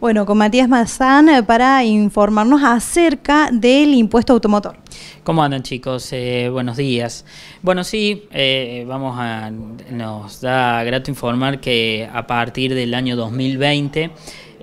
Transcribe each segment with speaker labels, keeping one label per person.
Speaker 1: Bueno, con Matías Mazán eh, para informarnos acerca del impuesto automotor.
Speaker 2: ¿Cómo andan chicos? Eh, buenos días. Bueno, sí, eh, vamos a, nos da grato informar que a partir del año 2020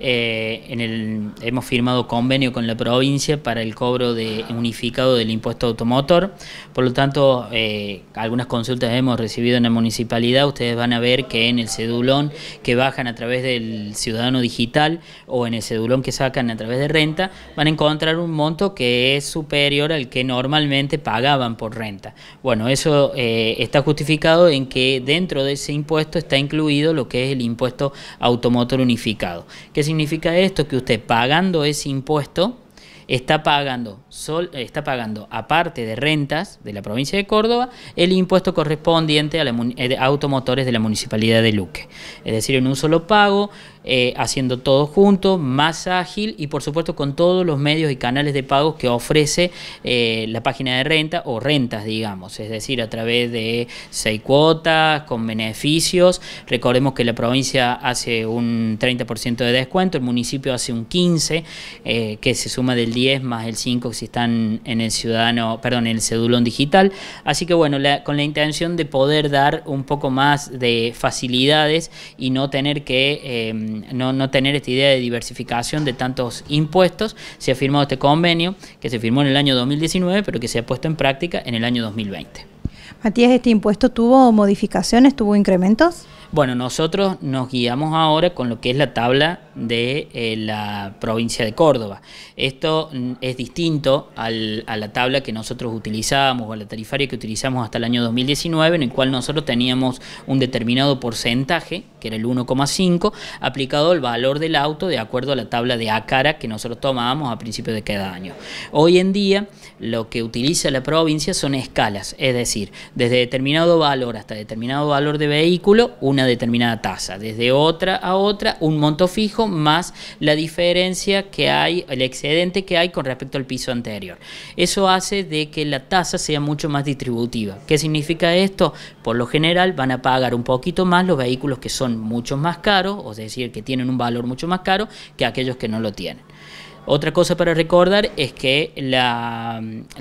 Speaker 2: eh, hemos firmado convenio con la provincia para el cobro de unificado del impuesto automotor. Por lo tanto, eh, algunas consultas hemos recibido en la municipalidad. Ustedes van a ver que en el cedulón que bajan a través del ciudadano digital o en el cedulón que sacan a través de renta, van a encontrar un monto que es superior al que normalmente pagaban por renta. Bueno, eso eh, está justificado en que dentro de ese impuesto está incluido lo que es el impuesto automotor unificado. Que significa esto? Que usted pagando ese impuesto está pagando, sol, está pagando aparte de rentas de la provincia de Córdoba, el impuesto correspondiente a, la, a eh, automotores de la municipalidad de Luque. Es decir, en un solo pago eh, haciendo todo junto, más ágil y por supuesto con todos los medios y canales de pago que ofrece eh, la página de renta o rentas, digamos, es decir, a través de seis cuotas, con beneficios. Recordemos que la provincia hace un 30% de descuento, el municipio hace un 15%, eh, que se suma del 10 más el 5 si están en el ciudadano, perdón, en el cedulón digital. Así que bueno, con la intención de poder dar un poco más de facilidades y no tener que em, no, tener esta idea de diversificación de tantos impuestos, se ha firmado este convenio que se firmó en el año 2019, pero que se ha puesto en práctica en el año 2020.
Speaker 1: Matías, ¿este impuesto tuvo modificaciones, tuvo incrementos?
Speaker 2: Bueno, nosotros nos guiamos ahora con lo que es la tabla de eh, la provincia de Córdoba. Esto mm, es distinto a la tabla que nosotros utilizábamos o a la tarifaria que utilizamos hasta el año 2019, en el cual nosotros teníamos un determinado porcentaje, que era el 1,5, aplicado al valor del auto de acuerdo a la tabla de ACARA que nosotros tomábamos a principios de cada año. Hoy en día lo que utiliza la provincia son escalas, es decir, desde determinado valor hasta determinado valor de vehículo, una determinada tasa, desde otra a otra, un monto fijo, más la diferencia que hay, el excedente que hay con respecto al piso anterior. Eso hace de que la tasa sea mucho más distributiva. ¿Qué significa esto? Por lo general van a pagar un poquito más los vehículos que son mucho más caros, o es decir, que tienen un valor mucho más caro que aquellos que no lo tienen. Otra cosa para recordar es que la,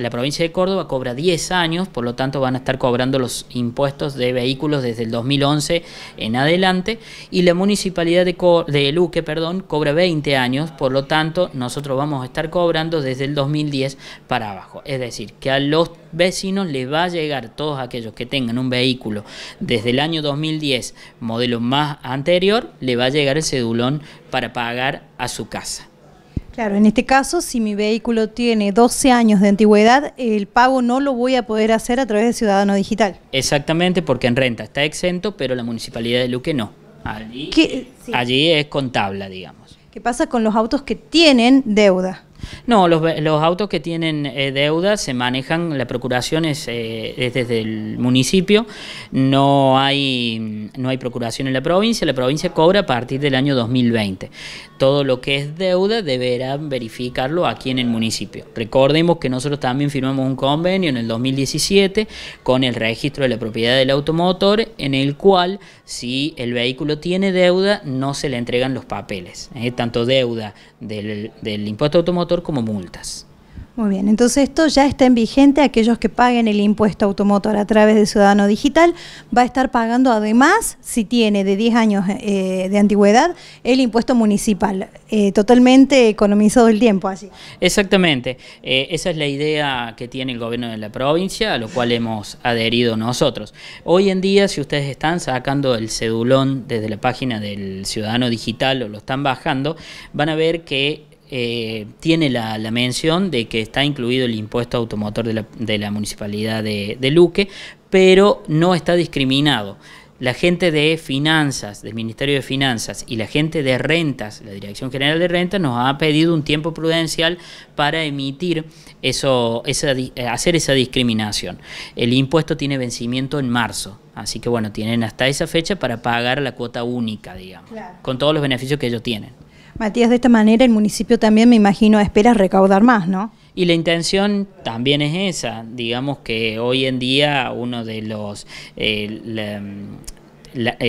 Speaker 2: provincia de Córdoba cobra 10 años, por lo tanto van a estar cobrando los impuestos de vehículos desde el 2011 en adelante, y la municipalidad de, de Luque perdón, cobra 20 años, por lo tanto nosotros vamos a estar cobrando desde el 2010 para abajo. Es decir, que a los vecinos les va a llegar todos aquellos que tengan un vehículo desde el año 2010, modelo más anterior, le va a llegar el cedulón para pagar a su casa.
Speaker 1: Claro, en este caso, si mi vehículo tiene 12 años de antigüedad, el pago no lo voy a poder hacer a través de Ciudadano Digital.
Speaker 2: Exactamente, porque en renta está exento, pero la municipalidad de Luque no. Allí, allí es contable,
Speaker 1: digamos. ¿Qué pasa con los autos que tienen deuda?
Speaker 2: No, los, autos que tienen eh, deuda se manejan, la procuración eh, es, desde el municipio, no hay, no hay procuración en la provincia, la provincia cobra a partir del año 2020. Todo lo que es deuda deberán verificarlo aquí en el municipio. Recordemos que nosotros también firmamos un convenio en el 2017 con el registro de la propiedad del automotor, en el cual si el vehículo tiene deuda, no se le entregan los papeles, eh, tanto deuda del, del impuesto automotor como multas.
Speaker 1: Muy bien, entonces esto ya está en vigente, aquellos que paguen el impuesto automotor a través de Ciudadano Digital va a estar pagando además, si tiene de 10 años eh, de antigüedad, el impuesto municipal, eh, totalmente economizado el tiempo así.
Speaker 2: Exactamente, eh, esa es la idea que tiene el gobierno de la provincia, a lo cual hemos adherido nosotros. Hoy en día, si ustedes están sacando el cedulón desde la página del Ciudadano Digital o lo están bajando, van a ver que eh, tiene la, mención de que está incluido el impuesto automotor de la, municipalidad de, Luque, pero no está discriminado. La gente de finanzas, del Ministerio de Finanzas y la gente de rentas, la Dirección General de Rentas, nos ha pedido un tiempo prudencial para emitir eso, eh, hacer esa discriminación. El impuesto tiene vencimiento en marzo, así que bueno, tienen hasta esa fecha para pagar la cuota única, digamos, con todos los beneficios que ellos tienen.
Speaker 1: Matías, de esta manera el municipio también, me imagino, espera recaudar más, ¿no?
Speaker 2: Y la intención también es esa, digamos que hoy en día uno de los... Eh, eh,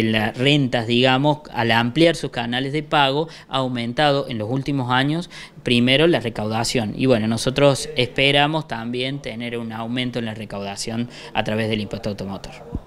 Speaker 2: las rentas, digamos, al ampliar sus canales de pago, ha aumentado en los últimos años primero la recaudación. Y bueno, nosotros esperamos también tener un aumento en la recaudación a través del impuesto automotor.